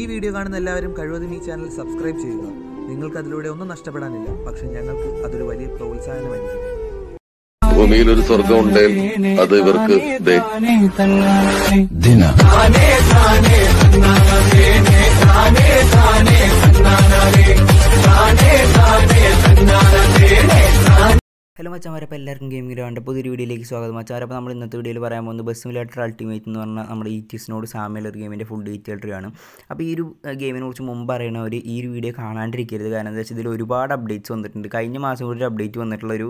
ഈ വീഡിയോ കാണുന്ന എല്ലാവരും കഴിവതും ഈ ചാനൽ സബ്സ്ക്രൈബ് ചെയ്യുക നിങ്ങൾക്ക് അതിലൂടെ ഒന്നും നഷ്ടപ്പെടാനില്ല പക്ഷെ ഞങ്ങൾക്ക് അതൊരു വലിയ പ്രോത്സാഹനമായിരിക്കും ഭൂമിയിൽ ഒരു സ്വർഗം ഉണ്ടെങ്കിൽ അത് ഇവർക്ക് ദിന മച്ചാമാരെ എല്ലാവർക്കും ഗെയിം ഗ്രൗണ്ട് പുതിയൊരു വീഡിയോയിലേക്ക് സ്വാഗതം മച്ചാമാരെ അപ്പോൾ നമ്മൾ ഇന്നത്തെ വീഡിയോയിൽ പറയാൻ പോകുന്നത് ബസ് സിമുലേറ്റർ അൾട്ടിമേറ്റ് എന്ന് പറഞ്ഞാൽ നമ്മുടെ ഈ e ടിസിനോട് ഒരു ഗെയിമിൻ്റെ ഫുൾ ഡീറ്റെയിൽഡാണ് അപ്പോൾ ഈ ഒരു ഗെയിമിനെ കുറിച്ച് മുമ്പ് അറിയണവർ ഈ ഒരു വീഡിയോ കാണാണ്ടിരിക്കരുത് കാരണം എന്താ വെച്ചാൽ ഇതിൽ ഒരുപാട് അപ്ഡേറ്റ്സ് വന്നിട്ടുണ്ട് കഴിഞ്ഞ മാസം കൂടി ഒരു അപ്ഡേറ്റ് വന്നിട്ടുള്ളൊരു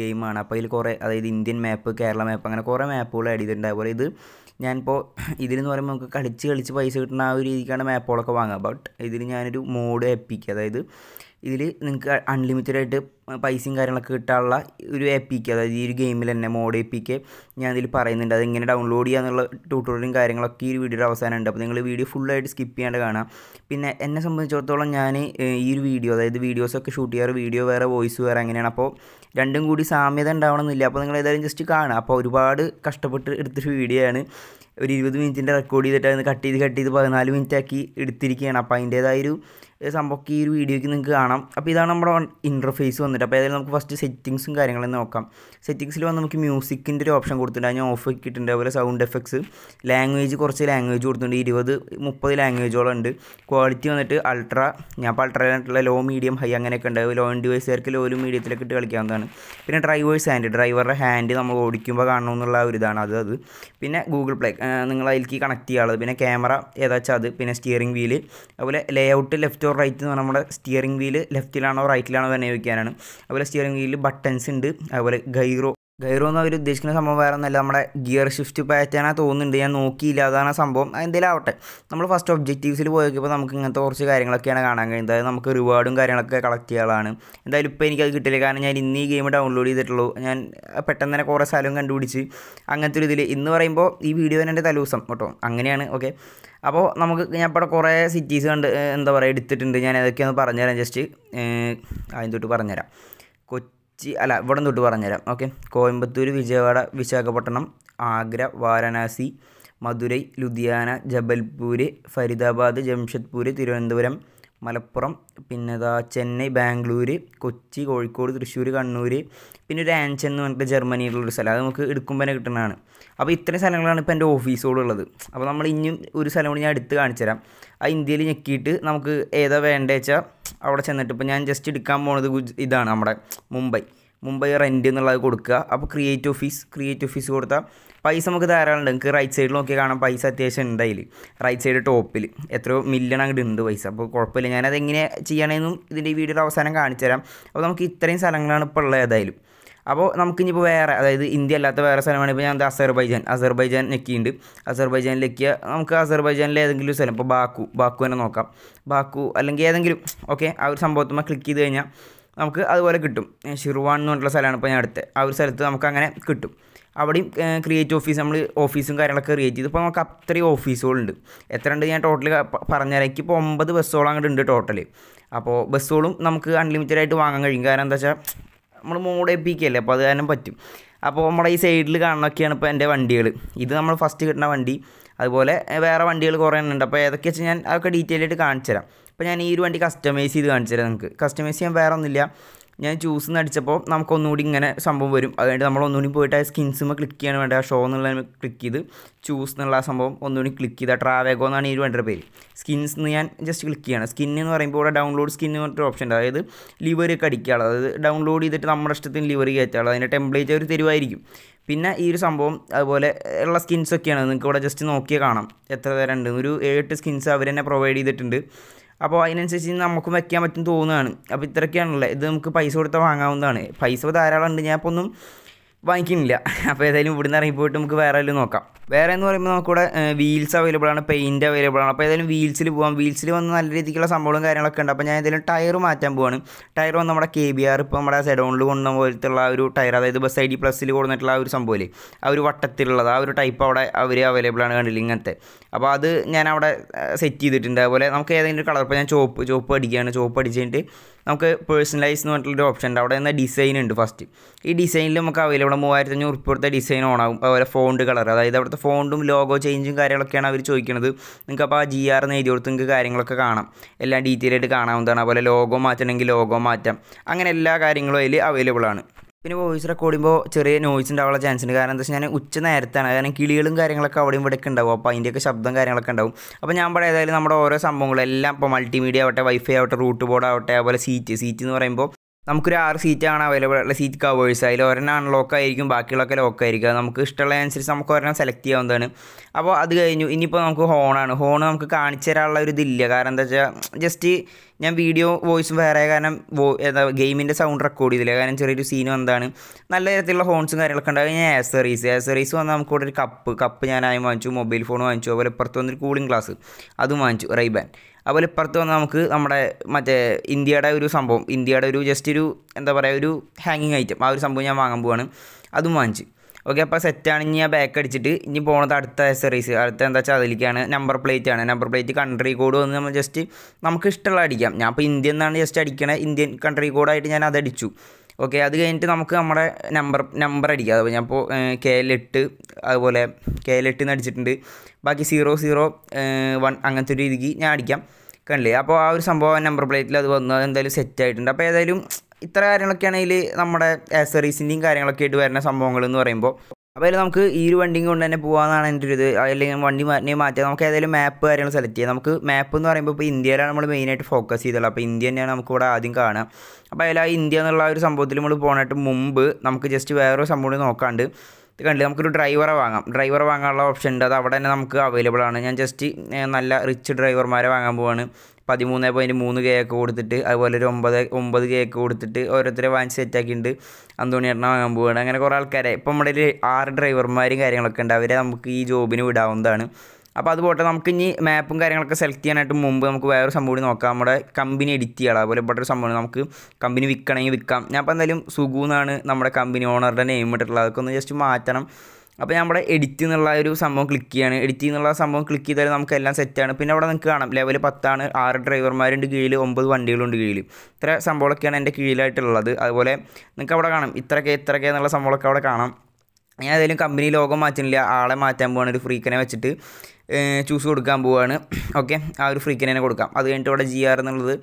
ഗെയിമാണ് അപ്പോൾ ഇതിൽ കുറേ അതായത് ഇന്ത്യൻ മാപ്പ് കേരള മാപ്പ് അങ്ങനെ കുറേ മാപ്പുകൾ ആഡ് ചെയ്തിട്ടുണ്ട് അതുപോലെ ഇത് ഞാനിപ്പോൾ ഇതിലെന്ന് പറയുമ്പോൾ നമുക്ക് കളിച്ച് കളിച്ച് പൈസ കിട്ടുന്ന ആ ഒരു രീതിക്കാണ് മാപ്പുകളൊക്കെ വാങ്ങുക ബട്ട് ഇതിൽ ഞാനൊരു മോഡ് എപ്പിക്കുക അതായത് ഇതിൽ നിങ്ങൾക്ക് അൺലിമിറ്റഡ് ആയിട്ട് പൈസയും കാര്യങ്ങളൊക്കെ കിട്ടാനുള്ള ഒരു എ പി കെ അതായത് ഈ ഒരു ഗെയിമിൽ തന്നെ മോഡ് എ പി കെ ഞാൻ ഇതിൽ പറയുന്നുണ്ട് അത് എങ്ങനെ ഡൗൺലോഡ് ചെയ്യാന്നുള്ള ട്യൂട്ടോറിയലും കാര്യങ്ങളൊക്കെ ഈ ഒരു വീഡിയോയുടെ അവസാനം ഉണ്ട് അപ്പോൾ നിങ്ങൾ വീഡിയോ ഫുള്ളായിട്ട് സ്കിപ്പ് ചെയ്യാണ്ട് കാണാം പിന്നെ എന്നെ സംബന്ധിച്ചിടത്തോളം ഞാൻ ഈ ഒരു വീഡിയോ അതായത് വീഡിയോസൊക്കെ ഷൂട്ട് ചെയ്യാറ് വീഡിയോ വേറെ വോയിസ് വേറെ അങ്ങനെയാണ് അപ്പോൾ രണ്ടും കൂടി സാമ്യത ഉണ്ടാവണമെന്നില്ല അപ്പോൾ നിങ്ങൾ ഏതായാലും ജസ്റ്റ് കാണാം അപ്പോൾ ഒരുപാട് കഷ്ടപ്പെട്ട് എടുത്തൊരു വീഡിയോ ആണ് ഒരു ഇരുപത് മിനിറ്റിൻ്റെ റെക്കോർഡ് ചെയ്തിട്ട് ചെയ്തിട്ടായിരുന്നു കട്ട് ചെയ്ത് കട്ട് ചെയ്ത് പതിനാല് മിനിറ്റ് ആക്കി എടുത്തിരിക്കുകയാണ് അപ്പോൾ അതിൻ്റേതായൊരു സംഭവം ഈ ഒരു വീഡിയോയ്ക്ക് നിങ്ങൾക്ക് കാണാം അപ്പോൾ ഇതാണ് നമ്മുടെ ഇൻ്റർഫേസ് വന്നിട്ട് അപ്പോൾ ഏതായാലും നമുക്ക് ഫസ്റ്റ് സെറ്റിങ്സും കാര്യങ്ങളും നോക്കാം സെറ്റിങ്സിൽ വന്ന് നമുക്ക് മ്യൂസിക്കിൻ്റെ ഒരു ഓപ്ഷൻ കൊടുത്തിട്ടുണ്ട് ഞാൻ ഓഫ് ആക്കിയിട്ടുണ്ട് അതുപോലെ സൗണ്ട് എഫക്ട്സ് ലാംഗ്വേജ് കുറച്ച് ലാംഗ്വേജ് കൊടുത്തിട്ടുണ്ട് ഇരുപത് മുപ്പത് ലാംഗ്വേജോളം ഉണ്ട് ക്വാളിറ്റി വന്നിട്ട് അൾട്ര ഞാൻ ഇപ്പോൾ അൾട്രായിട്ടുള്ള ലോ മീഡിയം ഹൈ അങ്ങനെയൊക്കെ ഉണ്ട് ലോ ആൻഡ് ഡിവൈസുകാർക്ക് ലോയിലും മീഡിയത്തിലൊക്കെ ഇട്ട് കളിക്കാവുന്നതാണ് പിന്നെ ഡ്രൈവേഴ്സ് ഹാൻഡ് ഡ്രൈവറുടെ ഹാൻഡ് നമ്മൾ ഓടിക്കുമ്പോൾ കാണണമെന്നുള്ള ഒരു ഇതാണ് അത് അത് പിന്നെ ഗൂഗിൾ പ്ലേ നിങ്ങൾ അതിലേക്ക് കണക്ട് ചെയ്യാനുള്ളത് പിന്നെ ക്യാമറ ഏതാച്ചാൽ അത് പിന്നെ സ്റ്റിയറിംഗ് വീല് അതുപോലെ layout left left or right എന്ന് പറഞ്ഞാൽ നമ്മുടെ സ്റ്റിയറിംഗ് വീല് ലെഫ്റ്റിലാണോ റൈറ്റിലാണോ തന്നെ വയ്ക്കാനാണ് അതുപോലെ സ്റ്റിയറിംഗ് വീലിൽ ബട്ടൺസ് ഉണ്ട് അതുപോലെ ഗൈറോ ഗൈറോ എന്ന് അവർ ഉദ്ദേശിക്കുന്ന സംഭവം വേറെ ഒന്നല്ല നമ്മുടെ ഗിയർ ഷിഫ്റ്റ് പാറ്റാനാ തോന്നുന്നുണ്ട് ഞാൻ നോക്കിയില്ല അതാണ് സംഭവം എന്തെങ്കിലും ആവട്ടെ നമ്മൾ ഫസ്റ്റ് ഒബ്ജക്റ്റീവ്സിൽ പോയപ്പോൾ നമുക്ക് ഇങ്ങനത്തെ കുറച്ച് കാര്യങ്ങളൊക്കെയാണ് കാണാൻ കഴിയുന്നത് അതായത് നമുക്ക് റിവാർഡും കാര്യങ്ങളൊക്കെ കളക്ട് ചെയ്യാനാണ് എന്തായാലും ഇപ്പോൾ എനിക്കത് കിട്ടില്ല കാരണം ഞാൻ ഇന്ന് ഈ ഗെയിം ഡൗൺലോഡ് ചെയ്തിട്ടുള്ളൂ ഞാൻ പെട്ടെന്ന് തന്നെ കുറേ സ്ഥലം കണ്ടുപിടിച്ച് അങ്ങനത്തെ ഒരു ഇതിൽ ഇന്ന് പറയുമ്പോൾ ഈ വീഡിയോ തന്നെ എൻ്റെ തലേദിവസം കേട്ടോ അങ്ങനെയാണ് ഓക്കെ അപ്പോൾ നമുക്ക് ഞാൻ ഇവിടെ കുറേ സിറ്റീസ് കണ്ട് എന്താ പറയുക എടുത്തിട്ടുണ്ട് ഞാൻ അതൊക്കെയൊന്ന് പറഞ്ഞുതരാം ജസ്റ്റ് ആദ്യം തൊട്ട് പറഞ്ഞുതരാം കൊച്ചി അല്ല ഇവിടെ തൊട്ട് പറഞ്ഞുതരാം ഓക്കെ കോയമ്പത്തൂർ വിജയവാഡ വിശാഖപട്ടണം ആഗ്ര വാരണാസി മധുരൈ ലുധിയാന ജബൽപൂർ ഫരീദാബാദ് ജംഷഡ്പൂർ തിരുവനന്തപുരം മലപ്പുറം പിന്നെ ഇതാ ചെന്നൈ ബാംഗ്ലൂർ കൊച്ചി കോഴിക്കോട് തൃശ്ശൂർ കണ്ണൂർ പിന്നെ ഒരു ആൻസൺ എന്ന് പറഞ്ഞിട്ട് ജർമ്മനിയിലുള്ളൊരു സ്ഥലം അത് നമുക്ക് എടുക്കുമ്പോൾ തന്നെ കിട്ടുന്നതാണ് അപ്പോൾ ഇത്രയും സ്ഥലങ്ങളാണ് ഇപ്പോൾ എൻ്റെ ഓഫീസുകളുള്ളത് അപ്പോൾ നമ്മൾ ഇനിയും ഒരു സ്ഥലം കൂടി ഞാൻ എടുത്ത് കാണിച്ചു തരാം ആ ഇന്ത്യയിൽ ഞെക്കിയിട്ട് നമുക്ക് ഏതാ വേണ്ടതെന്ന് വെച്ചാൽ അവിടെ ചെന്നിട്ട് ഇപ്പോൾ ഞാൻ ജസ്റ്റ് എടുക്കാൻ പോണത് ഇതാണ് നമ്മുടെ മുംബൈ മുംബൈ റെൻറ്റ് എന്നുള്ളത് കൊടുക്കുക അപ്പോൾ ക്രിയേറ്റ് ഓഫീസ് ക്രിയേറ്റ് ഓഫീസ് കൊടുത്താൽ പൈസ നമുക്ക് ധാരാളം ഉണ്ട് നിങ്ങൾക്ക് റൈറ്റ് സൈഡിൽ നോക്കി കാണാം പൈസ അത്യാവശ്യം ഉണ്ട് അതിൽ റൈറ്റ് സൈഡ് ടോപ്പിൽ എത്രയോ മില്യൺ അങ്ങോട്ട് ഉണ്ട് പൈസ അപ്പോൾ കുഴപ്പമില്ല ഞാനത് എങ്ങനെ ചെയ്യണമെന്നും ഇതിൻ്റെ ഈ വീഡിയോയുടെ അവസാനം കാണിച്ചു തരാം അപ്പോൾ നമുക്ക് ഇത്രയും സ്ഥലങ്ങളാണ് ഇപ്പോൾ ഉള്ളത് ഏതായാലും അപ്പോൾ നമുക്കിനിപ്പോൾ വേറെ അതായത് ഇന്ത്യ അല്ലാത്ത വേറെ സ്ഥലമാണ് ഇപ്പോൾ ഞാൻ അസർബൈജാൻ അസർബൈജാൻ നെക്കിയുണ്ട് അസർബൈജാനിലേക്ക് നമുക്ക് അസർബൈജാനിലെ ഏതെങ്കിലും സ്ഥലം ഇപ്പോൾ ബാക്കു ബാക്കു തന്നെ നോക്കാം ബാക്കു അല്ലെങ്കിൽ ഏതെങ്കിലും ഓക്കെ ആ ഒരു സംഭവത്തുമ്മ ക്ലിക്ക് ചെയ്ത് കഴിഞ്ഞാൽ നമുക്ക് അതുപോലെ കിട്ടും ഷിർവാൻ എന്ന് പറഞ്ഞിട്ടുള്ള സ്ഥലമാണ് ഇപ്പോൾ ഞാൻ അടുത്ത് ആ ഒരു സ്ഥലത്ത് നമുക്ക് അങ്ങനെ കിട്ടും അവിടെയും ക്രിയേറ്റ് ഓഫീസ് നമ്മൾ ഓഫീസും കാര്യങ്ങളൊക്കെ ക്രിയേറ്റ് ചെയ്തു ഇപ്പോൾ നമുക്ക് അത്രയും ഓഫീസുകളുണ്ട് എത്ര ഉണ്ട് ഞാൻ ടോട്ടൽ പറഞ്ഞുതരാം ഇപ്പോൾ ഒമ്പത് ബസ്സുകളും അങ്ങോട്ട് ഉണ്ട് ടോട്ടൽ അപ്പോൾ ബസ്സുകളും നമുക്ക് അൺലിമിറ്റഡ് ആയിട്ട് വാങ്ങാൻ കഴിയും കാരണം എന്താ വെച്ചാൽ നമ്മൾ മോഡ് എപ്പിക്കല്ലേ അപ്പോൾ അത് തന്നെ പറ്റും അപ്പോൾ നമ്മുടെ ഈ സൈഡിൽ കാണുന്നൊക്കെയാണ് ഇപ്പോൾ എൻ്റെ വണ്ടികൾ ഇത് നമ്മൾ ഫസ്റ്റ് കിട്ടുന്ന വണ്ടി അതുപോലെ വേറെ വണ്ടികൾ കുറേ ഉണ്ട് അപ്പോൾ ഏതൊക്കെ വെച്ചാൽ ഞാൻ അതൊക്കെ ഡീറ്റെയിൽ ആയിട്ട് കാണിച്ചു തരാം അപ്പോൾ ഞാൻ ഈ ഒരു വണ്ടി കസ്റ്റമൈസ് ചെയ്ത് കാണിച്ചു തരാം നിങ്ങൾക്ക് കസ്റ്റമൈസ് ചെയ്യാൻ വേറെ ഒന്നുമില്ല ഞാൻ ജ്യൂസ് എന്ന് അടിച്ചപ്പോൾ നമുക്കൊന്നുകൂടി ഇങ്ങനെ സംഭവം വരും അതുകൊണ്ട് നമ്മൾ ഒന്നുകൂടി പോയിട്ട് ആ സ്കിൻസിമ ക്ലിക്ക് ചെയ്യാൻ വേണ്ട ആ ഷോ എന്നുള്ള ക്ലിക്ക് ചെയ്ത് ചൂസ് എന്നുള്ള ആ സംഭവം ഒന്നുകൂടി ക്ലിക്ക് ചെയ്ത് ട്രാവേഗോ എന്നാണ് ഈ വേണ്ട പേര് സ്കിൻസ് എന്ന് ഞാൻ ജസ്റ്റ് ക്ലിക്ക് ചെയ്യണം സ്കിൻ എന്ന് പറയുമ്പോൾ ഇവിടെ ഡൗൺലോഡ് സ്കിൻ എന്ന് പറഞ്ഞൊരു ഓപ്ഷൻ ഉണ്ട് അതായത് ലിവറൊക്കെ അടിക്കുകയാണ് അതായത് ഡൗൺലോഡ് ചെയ്തിട്ട് നമ്മുടെ ഇഷ്ടത്തിന് ലിവറി കയറ്റാൾ അതിൻ്റെ ടെംപ്ലേറ്റ് അവർ തരുമായിരിക്കും പിന്നെ ഈ ഒരു സംഭവം അതുപോലെ ഉള്ള സ്കിൻസൊക്കെയാണ് നിങ്ങൾക്ക് ഇവിടെ ജസ്റ്റ് നോക്കിയാൽ കാണാം എത്ര തരം ഉണ്ട് ഒരു ഏഴ് സ്കിൻസ് അവർ തന്നെ പ്രൊവൈഡ് ചെയ്തിട്ടുണ്ട് അപ്പോൾ അതിനനുസരിച്ച് നമുക്കും വയ്ക്കാൻ പറ്റും തോന്നുകയാണ് അപ്പോൾ ഇത്രയൊക്കെയാണല്ലോ ഇത് നമുക്ക് പൈസ കൊടുത്താൽ വാങ്ങാവുന്നതാണ് പൈസ ധാരാളം ഉണ്ട് ഞാൻ ഇപ്പോൾ ഒന്നും വാങ്ങിക്കുന്നില്ല അപ്പോൾ ഏതായാലും ഇവിടെ ഇറങ്ങി പോയിട്ട് നമുക്ക് വേറെ എല്ലാം നോക്കാം വേറെ എന്ന് പറയുമ്പോൾ നമുക്കിവിടെ വീൽസ് അവൈലബിൾ ആണ് പെയിൻറ് അവൈലബിൾ ആണ് അപ്പോൾ ഏതായാലും വീൽസിൽ പോകാം വീൽസിൽ വന്ന് നല്ല രീതിക്കുള്ള സംഭവങ്ങളും കാര്യങ്ങളൊക്കെ ഉണ്ട് അപ്പോൾ ഞാൻ ഏതായാലും ടയർ മാറ്റാൻ പോവാണ് ടയർ വന്ന് നമ്മുടെ കെ ബി ആർ ഇപ്പോൾ നമ്മുടെ സെഡോണിൽ കൊണ്ടുവന്ന പോലത്തെ ഉള്ള ഒരു ടയർ അതായത് ബസ് ഐ ഡി പ്ലസ്സിൽ കൊടുത്തിട്ടുള്ള ആ ഒരു സംഭവമില്ലേ ആ ഒരു വട്ടത്തിലുള്ളത് ആ ഒരു ടൈപ്പ് അവിടെ അവർ അവൈലബിൾ ആണ് കണ്ടില്ല ഇങ്ങനത്തെ അപ്പോൾ അത് ഞാൻ അവിടെ സെറ്റ് ചെയ്തിട്ടുണ്ട് അതുപോലെ നമുക്ക് ഏതെങ്കിലും കളർ ഇപ്പോൾ ഞാൻ ചോപ്പ് ചോപ്പ് അടിക്കുകയാണ് ചോപ്പ് അടിച്ചിട്ട് നമുക്ക് പേഴ്സണലൈസ് എന്ന് പറഞ്ഞിട്ടൊരു ഓപ്ഷൻ ഉണ്ട് അവിടെ നിന്ന് ഡിസൈൻ ഉണ്ട് ഫസ്റ്റ് ഈ ഡിസൈനിൽ നമുക്ക് അവൈലബിൾ മൂവായിരത്തി അഞ്ഞൂറ് ഉൾപ്പെടുത്ത ഡിസൈൻ ഓണാകും അതുപോലെ ഫോണ്ട് കളർ അതായത് അവിടുത്തെ ഫോണ്ടും ലോഗോ ചേഞ്ചും കാര്യങ്ങളൊക്കെയാണ് അവർ ചോദിക്കുന്നത് നിങ്ങൾക്ക് അപ്പോൾ ആ ജി ആർ എന്ന് എഴുതി കൊടുത്ത് നിങ്ങൾക്ക് കാര്യങ്ങളൊക്കെ കാണാം എല്ലാം ഡീറ്റെയിൽ ആയിട്ട് കാണാവുന്നതാണ് അതുപോലെ ലോഗോ മാറ്റണമെങ്കിൽ ലോഗോ മാറ്റാം അങ്ങനെ എല്ലാ കാര്യങ്ങളും അതിൽ അവൈലബിൾ ആണ് പിന്നെ വോയിസ് റെക്കോർഡ് ചെയ്യുമ്പോൾ ചെറിയ നോയിസ് ഉണ്ടാവാനുള്ള ചാൻസ് ഉണ്ട് കാരണം എന്താ വെച്ചാൽ ഞാൻ ഉച്ച നേരത്താണ് കാരണം കിളികളും കാര്യങ്ങളൊക്കെ അവിടെയും ഒക്കെ ഉണ്ടാവും അപ്പോൾ അതിൻ്റെയൊക്കെ ശബ്ദം കാര്യങ്ങളൊക്കെ ഉണ്ടാവും അപ്പോൾ ഞാൻ പറയാം ഏതായാലും നമ്മുടെ ഓരോ സംഭവങ്ങളും എല്ലാം ഇപ്പോൾ മൾട്ടിമീഡിയ ആവട്ടെ വൈഫൈ ആവട്ടെ റൂട്ട് ബോർഡ് ആവട്ടെ അതുപോലെ സീറ്റ് സീറ്റ് എന്ന് പറയുമ്പോൾ നമുക്കൊരു ആറ് സീറ്റാണ് അവൈലബിൾ ഉള്ള സീറ്റ് കവേഴ്സ് അതിൽ ഒരെണ്ണം അൺലോക്ക് ആയിരിക്കും ബാക്കിയുള്ളതൊക്കെ ലോക്ക് ആയിരിക്കും നമുക്ക് ഇഷ്ടമുള്ള അനുസരിച്ച് നമുക്ക് ഒരെണ്ണം സെലക്ട് ചെയ്യാവുന്നതാണ് അപ്പോൾ അത് കഴിഞ്ഞു ഇനിയിപ്പോൾ നമുക്ക് ഹോണാണ് ഹോൺ നമുക്ക് കാണിച്ചു തരാനുള്ള ഒരു ഇതില്ല കാരണം എന്താ വെച്ചാൽ ജസ്റ്റ് ഞാൻ വീഡിയോ വോയിസ് വേറെ കാരണം വോ എന്താ ഗെയിമിൻ്റെ സൗണ്ട് റെക്കോർഡ് ചെയ്തില്ല കാരണം ചെറിയൊരു സീനും എന്താണ് നല്ല തരത്തിലുള്ള ഹോൺസും കാര്യങ്ങളൊക്കെ ഉണ്ടാകും ഞാൻ ആസറീസ് ആസറീസ് വന്നാൽ നമുക്ക് ഇവിടെ ഒരു കപ്പ് കപ്പ് ഞാൻ ആയി വാങ്ങിച്ചു മൊബൈൽ ഫോൺ വാങ്ങിച്ചു അതുപോലെ ഇപ്പുറത്ത് വന്നൊരു കൂളിംഗ് ഗ്ലാസ് അതും വാങ്ങിച്ചു റൈബാൻ അതുപോലെ ഇപ്പുറത്ത് വന്ന് നമുക്ക് നമ്മുടെ മറ്റേ ഇന്ത്യയുടെ ഒരു സംഭവം ഇന്ത്യയുടെ ഒരു ജസ്റ്റ് ഒരു എന്താ പറയുക ഒരു ഹാങ്ങിങ് ഐറ്റം ആ ഒരു സംഭവം ഞാൻ വാങ്ങാൻ പോവാണ് അതും വാങ്ങിച്ചു ഓക്കെ അപ്പോൾ സെറ്റാണ് ഇനി ആ ബാക്ക് അടിച്ചിട്ട് ഇനി പോണത് അടുത്ത എക്സറീസ് അടുത്ത എന്താ വെച്ചാൽ അതിലേക്കാണ് നമ്പർ പ്ലേറ്റ് ആണ് നമ്പർ പ്ലേറ്റ് കൺട്രി കോഡ് വന്ന് നമ്മൾ ജസ്റ്റ് നമുക്ക് ഇഷ്ടമുള്ള അടിക്കാം ഞാൻ ഇപ്പോൾ ഇന്ത്യ എന്നാണ് ജസ്റ്റ് അടിക്കണേ ഇന്ത്യൻ കൺട്രി കോഡായിട്ട് ഞാൻ അത് ഓക്കെ അത് കഴിഞ്ഞിട്ട് നമുക്ക് നമ്മുടെ നമ്പർ നമ്പർ അടിക്കാം ഞാൻ ഞാനിപ്പോൾ കെ എൽ എട്ട് അതുപോലെ കെ എൽ എട്ട് എന്ന് അടിച്ചിട്ടുണ്ട് ബാക്കി സീറോ സീറോ വൺ അങ്ങനത്തെ ഒരു രീതിക്ക് ഞാൻ അടിക്കാം കണ്ടില്ലേ അപ്പോൾ ആ ഒരു സംഭവം നമ്പർ പ്ലേറ്റിൽ അത് വന്നു എന്തായാലും സെറ്റ് ആയിട്ടുണ്ട് അപ്പോൾ ഏതായാലും ഇത്ര കാര്യങ്ങളൊക്കെയാണ് ഇതിൽ നമ്മുടെ ആക്സറീസിൻ്റെയും കാര്യങ്ങളൊക്കെ ആയിട്ട് വരുന്ന സംഭവങ്ങൾ എന്ന് പറയുമ്പോൾ അപ്പോൾ അതിൽ നമുക്ക് ഈ ഒരു വണ്ടിയും കൊണ്ട് തന്നെ പോകാമെന്നാണ് എൻ്റെ ഒരു ഇത് അല്ലെങ്കിൽ വണ്ടി മാറ്റി മാറ്റിയാൽ നമുക്ക് ഏതായാലും മാപ്പ് കാര്യങ്ങൾ സെലക്ട് ചെയ്യാം നമുക്ക് മാപ്പ് എന്ന് പറയുമ്പോൾ ഇപ്പോൾ ഇന്ത്യയിലാണ് നമ്മൾ മെയിനായിട്ട് ഫോക്കസ് ചെയ്തുള്ളത് അപ്പോൾ ഇന്ത്യ തന്നെയാണ് നമുക്ക് ഇവിടെ ആദ്യം കാണുക അപ്പോൾ അതിൽ ആ ഇന്ത്യ എന്നുള്ള ഒരു സംഭവത്തിൽ നമ്മൾ പോകാനായിട്ട് മുമ്പ് നമുക്ക് ജസ്റ്റ് വേറൊരു സംഭവം നോക്കാണ്ട് ഇത് കണ്ടില്ല നമുക്കൊരു ഡ്രൈവറെ വാങ്ങാം ഡ്രൈവറെ വാങ്ങാനുള്ള ഓപ്ഷൻ ഉണ്ട് അത് അവിടെ തന്നെ നമുക്ക് അവൈലബിൾ ആണ് ഞാൻ ജസ്റ്റ് നല്ല റിച്ച് ഡ്രൈവർമാരെ വാങ്ങാൻ പോവാണ് പതിമൂന്ന് പോയിൻറ്റ് മൂന്ന് കെ ഒക്കെ കൊടുത്തിട്ട് അതുപോലെ ഒരു ഒമ്പത് ഒമ്പത് കെ ഒക്കെ കൊടുത്തിട്ട് ഓരോരുത്തരെ വാങ്ങിച്ച് സെറ്റാക്കിയിട്ടുണ്ട് അന്തോണി എണ്ണ വാങ്ങാൻ പോവുകയാണ് അങ്ങനെ കുറേ ആൾക്കാരെ ഇപ്പോൾ നമ്മുടെ ഒരു ആറ് ഡ്രൈവർമാരും കാര്യങ്ങളൊക്കെ ഉണ്ട് അവരെ നമുക്ക് ഈ ജോബിന് വിടാവുന്നതാണ് അപ്പോൾ അത് പോട്ടെ നമുക്ക് ഇനി മാപ്പും കാര്യങ്ങളൊക്കെ സെലക്ട് ചെയ്യാനായിട്ട് മുമ്പ് നമുക്ക് വേറൊരു സംഭവം കൂടി നോക്കാം നമ്മുടെ കമ്പനി എഡിറ്റ് ചെയ്യാം അതുപോലെ ഇവിടെ ഒരു സംഭവം നമുക്ക് കമ്പനി വിൽക്കണമെങ്കിൽ വിൽക്കാം ഞാൻ അപ്പോൾ എന്തായാലും സുഗു എന്നാണ് നമ്മുടെ കമ്പനി ഓണറുടെ നെയിം ഇട്ടിട്ടുള്ളത് അതൊക്കെ ഒന്ന് ജസ്റ്റ് മാറ്റണം അപ്പോൾ നമ്മുടെ എഡിറ്റ് എന്നുള്ള ഒരു സംഭവം ക്ലിക്ക് ചെയ്യാണ് എഡിറ്റ് എന്നുള്ള സംഭവം ക്ലിക്ക് ചെയ്താൽ നമുക്ക് എല്ലാം സെറ്റാണ് പിന്നെ അവിടെ നിങ്ങൾക്ക് കാണാം ലെവൽ പത്താണ് ആറ് ഡ്രൈവർമാരുണ്ട് കീഴിൽ ഒമ്പത് വണ്ടികളുണ്ട് കീഴിൽ ഇത്ര സംഭവമൊക്കെയാണ് എൻ്റെ കീഴിലായിട്ടുള്ളത് അതുപോലെ നിങ്ങൾക്ക് അവിടെ കാണാം ഇത്രയൊക്കെ ഇത്രയൊക്കെ എന്നുള്ള സംഭവമൊക്കെ അവിടെ കാണാം ഞാൻ ഏതായാലും കമ്പനി ലോഗോ മാറ്റുന്നില്ല ആളെ മാറ്റാൻ പോകുന്ന ഒരു ഫ്രീക്കനെ വെച്ചിട്ട് ചൂസ് കൊടുക്കാൻ പോവുകയാണ് ഓക്കെ ആ ഒരു ഫ്രീക്കിന് തന്നെ കൊടുക്കാം അത് കഴിഞ്ഞിട്ട് ഇവിടെ ജി ആർ എന്നുള്ളത്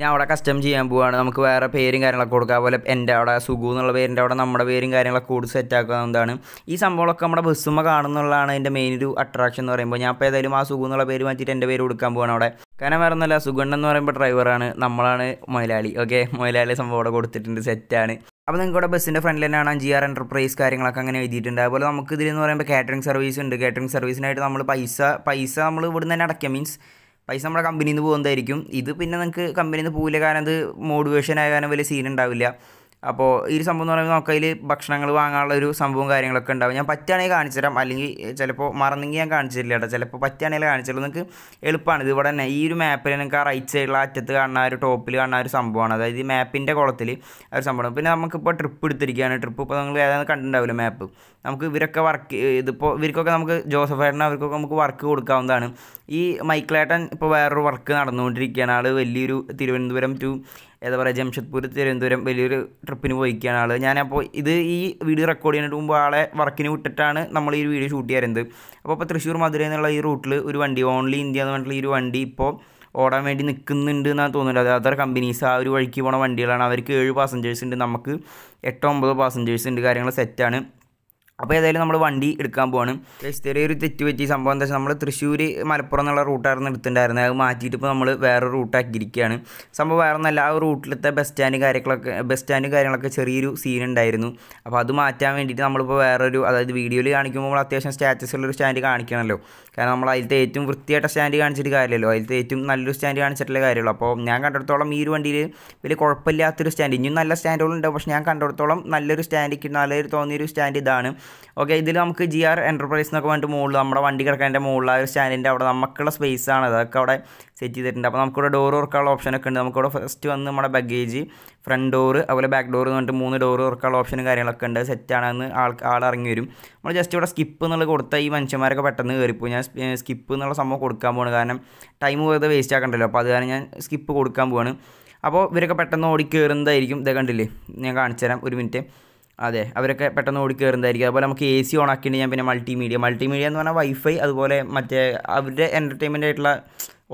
ഞാൻ അവിടെ കസ്റ്റം ചെയ്യാൻ പോവുകയാണ് നമുക്ക് വേറെ പേരും കാര്യങ്ങളൊക്കെ കൊടുക്കാം അതുപോലെ എൻ്റെ അവിടെ സുഗു എന്നുള്ള പേരിൻ്റെ അവിടെ നമ്മുടെ പേരും കാര്യങ്ങളൊക്കെ കൂടി സെറ്റ് ആക്കാവുന്നതാണ് ഈ സംഭവമൊക്കെ നമ്മുടെ ബസ്സുമ്മ കാണുന്നുള്ളതാണ് എൻ്റെ മെയിൻ ഒരു അട്രാക്ഷൻ എന്ന് പറയുമ്പോൾ ഞാൻ അപ്പോൾ ഏതായാലും ആ സുഗു എന്നുള്ള പേര് മാറ്റിയിട്ട് എൻ്റെ പേര് കൊടുക്കാൻ പോവാണ് അവിടെ കാരണം വേറെ ഒന്നല്ല സുഗണ്ണൻ പറയുമ്പോൾ ഡ്രൈവറാണ് നമ്മളാണ് മൊയലാളി ഓക്കെ മൊയലാളി സംഭവം അവിടെ കൊടുത്തിട്ടുണ്ട് സെറ്റാണ് അപ്പോൾ നിങ്ങൾക്ക് ഇവിടെ ബസ്സിൻ്റെ ഫ്രണ്ടിൽ തന്നെയാണ് ജി ആർ എൻ്റർപ്രൈസ് കാര്യങ്ങളൊക്കെ അങ്ങനെ എഴുതിയിട്ടുണ്ട് അതുപോലെ നമുക്ക് ഇതിൽ എന്ന് പറയുമ്പോൾ കാറ്ററിംഗ് സർവീസ് ഉണ്ട് കാറ്ററിംഗ് സർവീസിനായിട്ട് നമ്മൾ പൈസ പൈസ നമ്മൾ ഇവിടുന്ന് തന്നെ അടയ്ക്കുക മീൻസ് പൈസ നമ്മുടെ കമ്പനിയിൽ നിന്ന് പോകുന്നതായിരിക്കും ഇത് പിന്നെ നിങ്ങൾക്ക് കമ്പനിയിൽ നിന്ന് പോകില്ല കാരണം അത് മോട്ടിവേഷൻ ആയ വലിയ സീൻ ഉണ്ടാവില്ല അപ്പോൾ ഈ ഒരു സംഭവം എന്ന് പറയുമ്പോൾ നമുക്കതിൽ ഭക്ഷണങ്ങൾ വാങ്ങാനുള്ള ഒരു സംഭവം കാര്യങ്ങളൊക്കെ ഉണ്ടാവും ഞാൻ പറ്റുകയാണെങ്കിൽ കാണിച്ചു തരാം അല്ലെങ്കിൽ ചിലപ്പോൾ മറന്നെങ്കിൽ ഞാൻ കാണിച്ചില്ല കേട്ടോ ചിലപ്പോൾ പറ്റുകയാണെങ്കിൽ കാണിച്ചുള്ളൂ നിങ്ങൾക്ക് എളുപ്പമാണ് ഇത് ഇവിടെ തന്നെ ഈ ഒരു മാപ്പിൽ നിങ്ങൾക്ക് ആ റൈറ്റ് സൈഡിലുള്ള അറ്റത്ത് കാണുന്ന ഒരു ടോപ്പിൽ കാണുന്ന ഒരു സംഭവമാണ് അതായത് ഈ മാപ്പിൻ്റെ കുളത്തിൽ ഒരു സംഭവമാണ് പിന്നെ നമുക്കിപ്പോൾ ട്രിപ്പ് എടുത്തിരിക്കുകയാണ് ട്രിപ്പ് ഇപ്പോൾ നിങ്ങൾ ഏതാണ് കണ്ടിട്ടുണ്ടാവില്ല മാപ്പ് നമുക്ക് ഇവരൊക്കെ വർക്ക് ഇതിപ്പോൾ ഇവർക്കൊക്കെ നമുക്ക് ജോസഫ് ഏട്ടൻ അവർക്കൊക്കെ നമുക്ക് വർക്ക് കൊടുക്കാവുന്നതാണ് ഈ മൈക്കിളേട്ടൻ ഇപ്പോൾ വേറൊരു വർക്ക് നടന്നുകൊണ്ടിരിക്കുകയാണ് ആൾ വലിയൊരു തിരുവനന്തപുരം ടു ഏതാ പറയുക ജംഷഡ്പൂർ തിരുവനന്തപുരം വലിയൊരു ട്രിപ്പിന് പോയിക്കുകയാണ് ആൾ ഞാനപ്പോൾ ഇത് ഈ വീഡിയോ റെക്കോർഡ് ചെയ്യുന്നതിന് മുമ്പ് ആളെ വർക്കിന് വിട്ടിട്ടാണ് നമ്മൾ ഈ വീഡിയോ ഷൂട്ട് ചെയ്യാറുണ്ട് അപ്പോൾ ഇപ്പോൾ തൃശ്ശൂർ മധുര എന്നുള്ള ഈ റൂട്ടിൽ ഒരു വണ്ടി ഓൺലി ഇന്ത്യ എന്ന് പറഞ്ഞിട്ടുള്ള ഈ ഒരു വണ്ടി ഇപ്പോൾ ഓടാൻ വേണ്ടി നിൽക്കുന്നുണ്ട് എന്നാണ് തോന്നുന്നത് അത് അതർ കമ്പനീസ് ആ ഒരു വഴിക്ക് പോണ വണ്ടികളാണ് അവർക്ക് ഏഴ് പാസഞ്ചേഴ്സ് ഉണ്ട് നമുക്ക് എട്ടോ ഒമ്പതോ പാസഞ്ചേഴ്സ് ഉണ്ട് കാര്യങ്ങൾ സെറ്റാണ് അപ്പോൾ ഏതായാലും നമ്മൾ വണ്ടി എടുക്കാൻ പോവാണ് ചെറിയൊരു തെറ്റ് സംഭവം എന്താ വെച്ചാൽ നമ്മൾ തൃശ്ശൂർ മലപ്പുറം എന്നുള്ള റൂട്ടായിരുന്നു എടുത്തിട്ടുണ്ടായിരുന്നത് അത് മാറ്റിയിട്ട് ഇപ്പോൾ നമ്മൾ വേറെ റൂട്ടാക്കിയിരിക്കുകയാണ് സംഭവം വേറെ ഒന്നല്ല ആ റൂട്ടിലത്തെ ബസ് സ്റ്റാൻഡ് കാര്യങ്ങളൊക്കെ ബസ് സ്റ്റാൻഡ് കാര്യങ്ങളൊക്കെ ചെറിയൊരു സീൻ ഉണ്ടായിരുന്നു അപ്പോൾ അത് മാറ്റാൻ വേണ്ടിയിട്ട് നമ്മളിപ്പോൾ വേറൊരു അതായത് വീഡിയോയിൽ കാണിക്കുമ്പോൾ നമ്മൾ അത്യാവശ്യം സ്റ്റാറ്റസുള്ളൊരു സ്റ്റാൻഡ് കാണിക്കണമല്ലോ കാരണം നമ്മൾ അതിലത്തെ ഏറ്റവും വൃത്തിയായിട്ട സ്റ്റാൻഡ് കാണിച്ചിട്ട് കാര്യമല്ലോ അതിലത്തെ ഏറ്റവും നല്ലൊരു സ്റ്റാൻഡ് കാണിച്ചിട്ടുള്ള കാര്യമല്ലോ അപ്പോൾ ഞാൻ കണ്ടിടത്തോളം ഈ ഒരു വണ്ടിയിൽ വലിയ കുഴപ്പമില്ലാത്തൊരു സ്റ്റാൻഡ് ഇനിയും നല്ല സ്റ്റാൻഡുകളുണ്ട് പക്ഷേ ഞാൻ കണ്ടിടത്തോളം നല്ലൊരു സ്റ്റാൻഡ് നല്ലൊരു തോന്നിയൊരു സ്റ്റാൻഡ് ഇതാണ് ഓക്കെ ഇതിൽ നമുക്ക് ജി ആർ എൻ്റർപ്രൈസ് എന്നൊക്കെ മുകളിൽ നമ്മുടെ വണ്ടി കിടക്കേൻ്റെ മുകളിൽ ആ ഒരു സ്റ്റാൻഡിൻ്റെ അവിടെ നമുക്കുള്ള സ്പേസ് ആണ് അതൊക്കെ അവിടെ സെറ്റ് ചെയ്തിട്ടുണ്ട് അപ്പോൾ നമുക്കിവിടെ ഡോർ തുറക്കാനുള്ള ഓപ്ഷനൊക്കെ ഉണ്ട് നമുക്കിവിടെ ഫസ്റ്റ് വന്ന് നമ്മുടെ ബഗേജ് ഫ്രണ്ട് ഡോറ് അതുപോലെ ബാക്ക് ഡോർ എന്ന് പറഞ്ഞിട്ട് മൂന്ന് ഡോർ തുറക്കാനുള്ള ഓപ്ഷനും കാര്യങ്ങളൊക്കെ ഉണ്ട് സെറ്റാണെന്ന് ആണെന്ന് ആൾ ഇറങ്ങി വരും നമ്മൾ ജസ്റ്റ് ഇവിടെ സ്കിപ്പ് എന്നുള്ളത് കൊടുത്താൽ ഈ മനുഷ്യന്മാരൊക്കെ പെട്ടെന്ന് കയറിപ്പോയി ഞാൻ സ്കിപ്പ് എന്നുള്ള സംഭവം കൊടുക്കാൻ പോവാണ് കാരണം ടൈം വെറുതെ വേസ്റ്റ് ആക്കണ്ടല്ലോ അപ്പോൾ അത് കാരണം ഞാൻ സ്കിപ്പ് കൊടുക്കാൻ പോവാണ് അപ്പോൾ ഇവരൊക്കെ പെട്ടെന്ന് ഓടി കയറുന്നതായിരിക്കും ഇത് കണ്ടില്ലേ ഞാൻ കാണിച്ചു തരാം ഒരു മിനിറ്റ് അതെ അവരൊക്കെ പെട്ടെന്ന് ഓടി കയറുന്നതായിരിക്കും അതുപോലെ നമുക്ക് എ സി ഓണാക്കിയിട്ട് ഞാൻ പിന്നെ മൾട്ടിമീഡിയ മൾട്ടിമീഡിയ എന്ന് പറഞ്ഞാൽ വൈഫൈ അതുപോലെ മറ്റേ അവരുടെ എൻ്റർടൈൻമെൻ്റ് ആയിട്ടുള്ള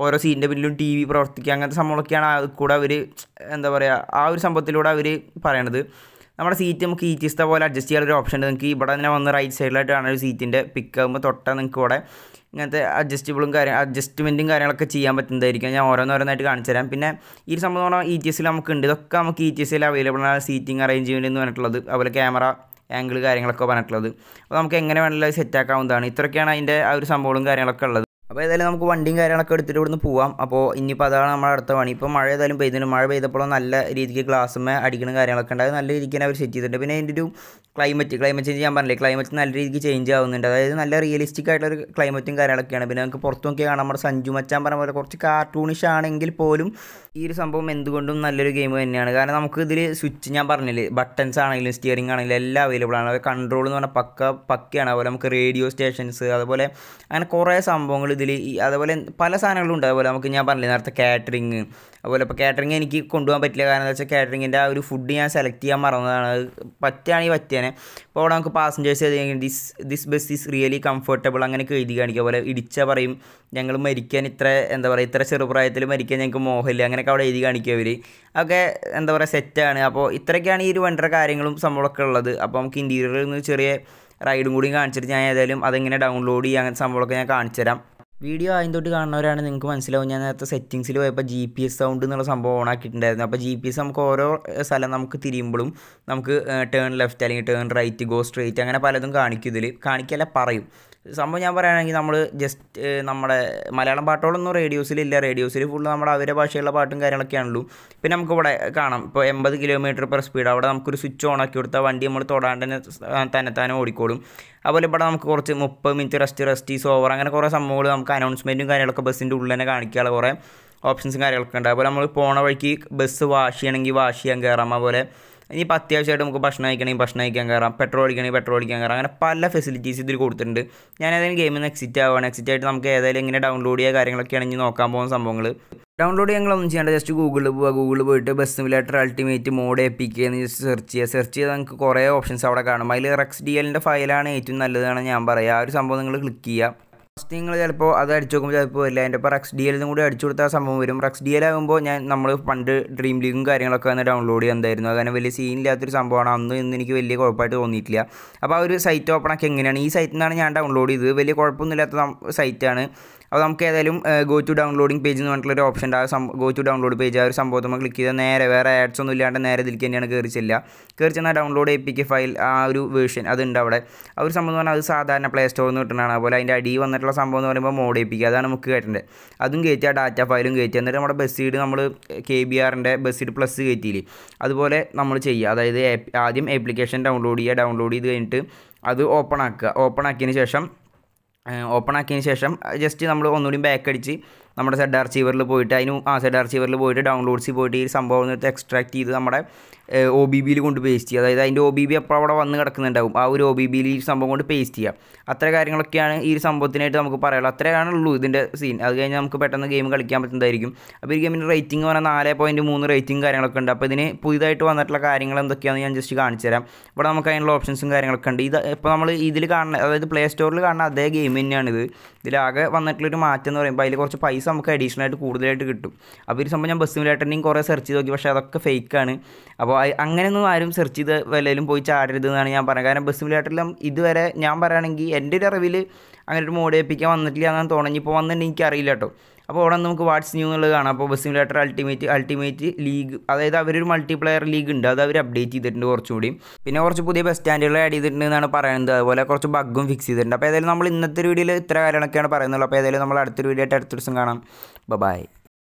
ഓരോ സീൻ്റെ പിന്നിലും ടി വി പ്രവർത്തിക്കുക അങ്ങനത്തെ സംഭവമൊക്കെയാണ് കൂടെ അവർ എന്താ പറയുക ആ ഒരു സംഭവത്തിലൂടെ അവർ പറയണത് നമ്മുടെ സീറ്റ് നമുക്ക് ഈറ്റിസ്ത പോലെ അഡ്ജസ്റ്റ് ഒരു ഓപ്ഷൻ ഉണ്ട് നിങ്ങൾക്ക് ഇവിടെ തന്നെ വന്ന് റൈറ്റ് സൈഡിലായിട്ടാണ് ഒരു സീറ്റിൻ്റെ പിക്കാകുമ്പോൾ തൊട്ടാൽ നിങ്ങൾക്ക് ഇവിടെ ഇങ്ങനത്തെ അഡ്ജസ്റ്റബിളും കാര്യം അഡ്ജസ്റ്റ്മെൻറ്റും കാര്യങ്ങളൊക്കെ ചെയ്യാൻ പറ്റുന്നതായിരിക്കും ഞാൻ ഓരോന്നോരോന്നായിട്ട് കാണിച്ചു തരാം പിന്നെ ഈ ഒരു സംഭവം പറഞ്ഞാൽ ഇ ടി എസിൽ നമുക്ക് ഉണ്ട് ഇതൊക്കെ നമുക്ക് ഇ ടി എസിൽ അവൈലബിൾ ആണ് സീറ്റിംഗ് അറേഞ്ച്മെൻറ്റ് എന്ന് പറഞ്ഞിട്ടുള്ളത് അതുപോലെ ക്യാമറ ആംഗിൾ കാര്യങ്ങളൊക്കെ പറഞ്ഞിട്ടുള്ളത് അപ്പോൾ നമുക്ക് എങ്ങനെ വേണമെങ്കിലും സെറ്റാക്കാവുന്നതാണ് ഇത്രയൊക്കെയാണ് അതിൻ്റെ ആ ഒരു സംഭവങ്ങളും കാര്യങ്ങളൊക്കെ ഉള്ളത് അപ്പോൾ ഏതായാലും നമുക്ക് വണ്ടിയും കാര്യങ്ങളൊക്കെ എടുത്തിട്ട് ഇവിടുന്ന് പോവാം അപ്പോൾ ഇനിയിപ്പോൾ അതാണ് നമ്മുടെ അടുത്ത പണി ഇപ്പോൾ മഴ ഏതായാലും പെയ്തിട്ടുണ്ട് മഴ പെയ്തപ്പോഴും നല്ല രീതിക്ക് ഗ്ലാസ്സുമേ അടിക്കണം കാര്യങ്ങളൊക്കെ ഉണ്ടായത് നല്ല രീതിക്ക് അവർ സെറ്റ് ചെയ്തിട്ടുണ്ട് പിന്നെ അതിൻ്റെ ഒരു ക്ലൈമറ്റ് ക്ലൈമറ്റ് ചേഞ്ച് ഞാൻ പറഞ്ഞില്ലേ ക്ലൈമറ്റ് നല്ല രീതിക്ക് ചേഞ്ച് ആവുന്നുണ്ട് അതായത് നല്ല റിയലിസ്റ്റിക് ആയിട്ടുള്ള ഒരു ക്ലൈമറ്റും കാര്യങ്ങളൊക്കെയാണ് പിന്നെ നമുക്ക് പുറത്ത് നോക്കി കാണാം നമ്മുടെ സഞ്ജു മച്ചാൻ പറഞ്ഞ പോലെ കുറച്ച് കാർട്ടൂണിഷ് ആണെങ്കിൽ പോലും ഈ ഒരു സംഭവം എന്തുകൊണ്ടും നല്ലൊരു ഗെയിം തന്നെയാണ് കാരണം നമുക്ക് ഇതിൽ സ്വിച്ച് ഞാൻ പറഞ്ഞില്ലേ ബട്ടൺസ് ആണെങ്കിലും സ്റ്റിയറിംഗ് ആണെങ്കിലും എല്ലാം അവൈലബിൾ ആണ് കൺട്രോൾ എന്ന് പറഞ്ഞാൽ പക്ക പക്കയാണ് അതുപോലെ നമുക്ക് റേഡിയോ സ്റ്റേഷൻസ് അതുപോലെ അങ്ങനെ കുറേ സംഭവങ്ങൾ ഇതിൽ ഈ അതേപോലെ പല സാധനങ്ങളും ഉണ്ട് അതുപോലെ നമുക്ക് ഞാൻ പറഞ്ഞില്ലേ നേരത്തെ കാറ്ററിങ് അതുപോലെ ഇപ്പോൾ കാറ്ററിങ് എനിക്ക് കൊണ്ടുപോകാൻ പറ്റില്ല കാരണം എന്താ വെച്ചാൽ കാറ്ററിങ്ങിൻ്റെ ആ ഒരു ഫുഡ് ഞാൻ സെലക്ട് ചെയ്യാൻ മറന്നതാണ് പറ്റുകയാണെങ്കിൽ പറ്റിയാനെ അപ്പോൾ അവിടെ നമുക്ക് പാസഞ്ചേഴ്സ് എഴുതിയെങ്കിൽ this this bus is really comfortable അങ്ങനെ എഴുതി കാണിക്കുക അതുപോലെ ഇടിച്ചാൽ പറയും ഞങ്ങൾ മരിക്കാൻ ഇത്ര എന്താ പറയുക ഇത്ര ചെറുപ്രായത്തിൽ മരിക്കാൻ ഞങ്ങൾക്ക് മോഹമില്ല അങ്ങനെയൊക്കെ അവിടെ എഴുതി കാണിക്കുക അവർ ഒക്കെ എന്താ പറയുക സെറ്റാണ് അപ്പോൾ ഇത്രയൊക്കെയാണ് ഈ ഒരു വണ്ടർ കാര്യങ്ങളും സംഭവമൊക്കെ ഉള്ളത് അപ്പോൾ നമുക്ക് ഇൻറ്റീരിയറിൽ നിന്ന് ചെറിയ റൈഡും കൂടി കാണിച്ചിട്ട് ഞാൻ ഏതായാലും അതെങ്ങനെ ഡൗൺലോഡ് ചെയ്യാൻ അങ്ങനത്തെ സംഭവമൊക്കെ ഞാൻ കാണിച്ചു തരാം വീഡിയോ ആദ്യം തൊട്ട് കാണുന്നവരാണ് നിങ്ങൾക്ക് മനസ്സിലാവും ഞാൻ നേരത്തെ സെറ്റിങ്സിൽ പോയപ്പോൾ ജി പി എസ് സൗണ്ട് എന്നുള്ള സംഭവം ഓൺ ആക്കിയിട്ടുണ്ടായിരുന്നു അപ്പോൾ ജി പി എസ് നമുക്ക് ഓരോ സ്ഥലം നമുക്ക് തിരിയുമ്പോഴും നമുക്ക് ടേൺ ലെഫ്റ്റ് അല്ലെങ്കിൽ ടേൺ റൈറ്റ് ഗോ സ്ട്രേറ്റ് അങ്ങനെ പലതും കാണിക്കും ഇതിൽ കാണിക്കല്ല പറയും സംഭവം ഞാൻ പറയുകയാണെങ്കിൽ നമ്മൾ ജസ്റ്റ് നമ്മുടെ മലയാളം പാട്ടുകളൊന്നും റേഡിയോസിലില്ല റേഡിയോസിൽ ഫുൾ നമ്മുടെ അവരെ ഭാഷയുള്ള പാട്ടും കാര്യങ്ങളൊക്കെയാണല്ലോ പിന്നെ നമുക്ക് ഇവിടെ കാണാം ഇപ്പോൾ എൺപത് കിലോമീറ്റർ പെർ സ്പീഡ് അവിടെ നമുക്കൊരു സ്വിച്ച് ഓൺ ആക്കി കൊടുത്താൽ വണ്ടി നമ്മൾ തൊടാണ്ട് തന്നെ തന്നെത്താനും ഓടിക്കോളും അതുപോലെ ഇവിടെ നമുക്ക് കുറച്ച് മുപ്പത് മിനിറ്റ് റെസ്റ്റ് റെസ്റ്റീസ് ഓവർ അങ്ങനെ കുറേ സംഭവങ്ങൾ നമുക്ക് അനൗൺസ്മെൻറ്റും കാര്യങ്ങളൊക്കെ ബസ്സിൻ്റെ ഉള്ളിൽ തന്നെ കാണിക്കാനുള്ള കുറേ ഓപ്ഷൻസും കാര്യങ്ങളൊക്കെ ഉണ്ട് അതുപോലെ നമ്മൾ പോണ വഴിക്ക് ബസ് വാഷ് ചെയ്യണമെങ്കിൽ വാഷ് ചെയ്യാൻ കയറാം അതുപോലെ ഇനിയിപ്പോൾ അത്യാവശ്യമായിട്ട് നമുക്ക് ഭക്ഷണം കഴിക്കണമെങ്കിൽ ഭക്ഷണം കഴിക്കാൻ കയറാം പെട്രോൾ അടിക്കണമെങ്കിൽ പെട്രോൾ അടിക്കാൻ കയറാം അങ്ങനെ പല ഫെസിലിറ്റീസ് ഇതിൽ കൊടുത്തിട്ടുണ്ട് ഞാൻ ഏതെങ്കിലും ഗെയിമിൽ നിന്ന് എക്സിറ്റ് ആവുകയാണ് എക്സിറ്റ് ആയിട്ട് നമുക്ക് ഏതായാലും ഇങ്ങനെ ഡൗൺലോഡ് ചെയ്യുക കാര്യങ്ങളൊക്കെയാണ് ഇനി നോക്കാൻ പോകുന്ന സംഭവങ്ങൾ ഡൗൺലോഡ് ഞങ്ങളൊന്നും ചെയ്യേണ്ട ജസ്റ്റ് ഗൂഗിളിൽ പോവുക ഗൂഗിളിൽ പോയിട്ട് bus simulator ultimate mod a എന്ന് സെർച്ച് ചെയ്യുക സെർച്ച് ചെയ്താൽ നിങ്ങൾക്ക് കുറേ ഓപ്ഷൻസ് അവിടെ കാണും അതിൽ റെക്സ് ഡി എല്ലിൻ്റെ ഫയലാണ് ഏറ്റവും നല്ലതാണ് ഞാൻ പറയുക ആ ഒരു സംഭവം നിങ്ങൾ ക്ലിക്ക് ചെയ്യുക ഫസ്റ്റ് നിങ്ങൾ ചിലപ്പോൾ അത് അടിച്ചു നോക്കുമ്പോൾ ചിലപ്പോൾ വരില്ല എൻ്റെ ഇപ്പോൾ റക്സ് ഡി എൽ കൂടി അടിച്ചു കൊടുത്താൽ സംഭവം വരും റക്സ് ഡി എൽ ആകുമ്പോൾ ഞാൻ നമ്മൾ പണ്ട് ഡ്രീം ലീഗും കാര്യങ്ങളൊക്കെ ഒന്ന് ഡൗൺലോഡ് ചെയ്യുന്നതായിരുന്നു അങ്ങനെ വലിയ സീൻ ഇല്ലാത്തൊരു സംഭവമാണ് അന്ന് ഇന്ന് എനിക്ക് വലിയ കുഴപ്പമായിട്ട് തോന്നിയിട്ടില്ല അപ്പോൾ ആ ഒരു സൈറ്റ് ഓപ്പൺ ആക്കി എങ്ങനെയാണ് ഈ സൈറ്റിൽ നിന്നാണ് ഞാൻ ഡൗൺലോഡ് ചെയ്തത് വലിയ കുഴപ്പമൊന്നുമില്ലാത്ത സൈറ്റാണ് അപ്പോൾ നമുക്ക് ഏതായാലും ഗോ ടു ഡൗൺലോഡിംഗ് പേജ് എന്ന് പറഞ്ഞിട്ടുള്ള ഒരു ഓപ്ഷൻ ഉണ്ട് ആ ഗോ ടു ഡൗൺലോഡ് പേജ് ആ ഒരു സംഭവം നമ്മൾ ക്ലിക്ക് ചെയ്താൽ നേരെ വേറെ ആഡ്സ് ഒന്നും ഇല്ലാണ്ട് നേരെ ഇതിലേക്ക് തന്നെയാണ് കയറി ചെല്ലുക കയറി ചെന്നാൽ download A P K file ആ ഒരു വേർഷൻ അതുണ്ട് അവിടെ ആ ഒരു സംഭവം എന്ന് പറഞ്ഞാൽ അത് സാധാരണ പ്ലേ സ്റ്റോറിൽ നിന്ന് കിട്ടുന്നതാണ് അതുപോലെ അതിൻ്റെ അടി വന്നിട്ടുള്ള സംഭവം എന്ന് പറയുമ്പോൾ മോഡ് എ പി കെ അതാണ് നമുക്ക് കയറ്റേണ്ടത് അതും കയറ്റി ആ ഡാറ്റ ഫയലും കയറ്റി എന്നിട്ട് നമ്മുടെ ബസ് സീഡ് നമ്മൾ കെ ബി ആറിൻ്റെ ബസ് സീഡ് പ്ലസ് കയറ്റിയില്ലേ അതുപോലെ നമ്മൾ ചെയ്യുക അതായത് ആദ്യം ആപ്ലിക്കേഷൻ ഡൗൺലോഡ് ചെയ്യുക ഡൗൺലോഡ് ചെയ്ത് കഴിഞ്ഞിട്ട് അത് ഓപ്പൺ ആക്കുക ഓപ്പൺ ആക്കിയതിന് ശേഷം ഓപ്പൺ ആക്കിയതിന് ശേഷം ജസ്റ്റ് നമ്മൾ ഒന്നുകൂടി ബാക്ക് അടിച്ച് നമ്മുടെ സെഡ് ചീവറിൽ പോയിട്ട് അതിന് ആ സെഡ് ചീവറിൽ പോയിട്ട് ഡൗൺലോഡ്സിൽ പോയിട്ട് ഈ സംഭവം എക്സ്ട്രാക്ട് ചെയ്ത് നമ്മുടെ ഒ ബി ബിയിൽ കൊണ്ട് പേസ്റ്റ് ചെയ്യുക അതായത് അതിൻ്റെ ഒ ബി ബി അപ്പോൾ അവിടെ വന്ന് കിടക്കുന്നുണ്ടാവും ആ ഒരു ഒ ബി ബിയിൽ ഈ സംഭവം കൊണ്ട് പേസ്റ്റ് ചെയ്യുക അത്ര കാര്യങ്ങളൊക്കെയാണ് ഈ ഒരു സംഭവത്തിനായിട്ട് നമുക്ക് പറയാനുള്ളത് അത്രയാണ് ഉള്ളൂ ഇതിൻ്റെ സീൻ അത് കഴിഞ്ഞാൽ നമുക്ക് പെട്ടെന്ന് ഗെയിം കളിക്കാൻ പറ്റുന്നതായിരിക്കും അപ്പോൾ ഈ ഗെയിമിൻ്റെ റേറ്റിംഗ് പറഞ്ഞാൽ നാല് പോയിൻറ്റ് മൂന്ന് റേറ്റിംഗ് കാര്യങ്ങളൊക്കെ ഉണ്ട് അപ്പോൾ ഇതിന് പുതിയതായിട്ട് വന്നിട്ടുള്ള കാര്യങ്ങൾ എന്തൊക്കെയാണെന്ന് ഞാൻ ജസ്റ്റ് കാണിച്ചു തരാം ഇവിടെ നമുക്ക് അതിനുള്ള ഓപ്ഷൻസും കാര്യങ്ങളൊക്കെ ഉണ്ട് ഇത് ഇപ്പോൾ നമ്മൾ ഇതിൽ കാണുന്ന അതായത് പ്ലേ സ്റ്റോറിൽ കാണുന്ന അതേ ഗെയിം തന്നെയാണിത് ഇതിലാകെ വന്നിട്ടുള്ളൊരു മാറ്റം എന്ന് പറയുമ്പോൾ അതിൽ കുറച്ച് പൈസ നമുക്ക് അഡീഷണലായിട്ട് ആയിട്ട് കൂടുതലായിട്ട് കിട്ടും അപ്പോൾ ഈ സംഭവം ഞാൻ ബസ് സിമിലേറ്ററിനെയും കുറേ സെർച്ച് ചെയ്ത് നോക്കി പക്ഷേ അതൊക്കെ ഫേക്കാണ് അപ്പോൾ അങ്ങനെയൊന്നും ആരും സെർച്ച് ചെയ്ത് വല്ലതിലും പോയി ചാടരുത് എന്നാണ് ഞാൻ പറയുന്നത് കാരണം ബസ് സിമുലേറ്ററിലും ഇതുവരെ ഞാൻ പറയുകയാണെങ്കിൽ എൻ്റെ ഒരു അറിവിൽ അങ്ങനെ ഒരു മോഡ് ഏൽപ്പിക്കാൻ വന്നിട്ടില്ല എന്നാണ് തോന്നുന്നത് ഇപ്പോൾ വന്നിട്ട് അറിയില്ല കേട്ടോ അപ്പോൾ അവിടെ നമുക്ക് വാട്സ് ന്യൂ എന്നുള്ളത് കാണാം അപ്പോൾ bus simulator ultimate ultimate league അതായത് അവരൊരു മൾട്ടിപ്ലെയർ ലീഗ് ഉണ്ട് അത് അവർ അപ്ഡേറ്റ് ചെയ്തിട്ടുണ്ട് കുറച്ചുകൂടി പിന്നെ കുറച്ച് പുതിയ ബസ് സ്റ്റാൻഡുകൾ ആഡ് ചെയ്തിട്ടുണ്ട് എന്നാണ് പറയുന്നത് അതുപോലെ കുറച്ച് ബഗ്ഗും ഫിക്സ് ചെയ്തിട്ടുണ്ട് അപ്പോൾ ഏതായാലും നമ്മൾ ഇന്നത്തെ വീഡിയോയിൽ ഇത്ര കാര്യങ്ങളൊക്കെയാണ് പറയുന്നത് അപ്പോൾ ഏതായാലും നമ്മൾ അടുത്തൊരു വീഡിയോ ആയിട്ട് അടുത്ത ദിവസം കാണാം ബൈ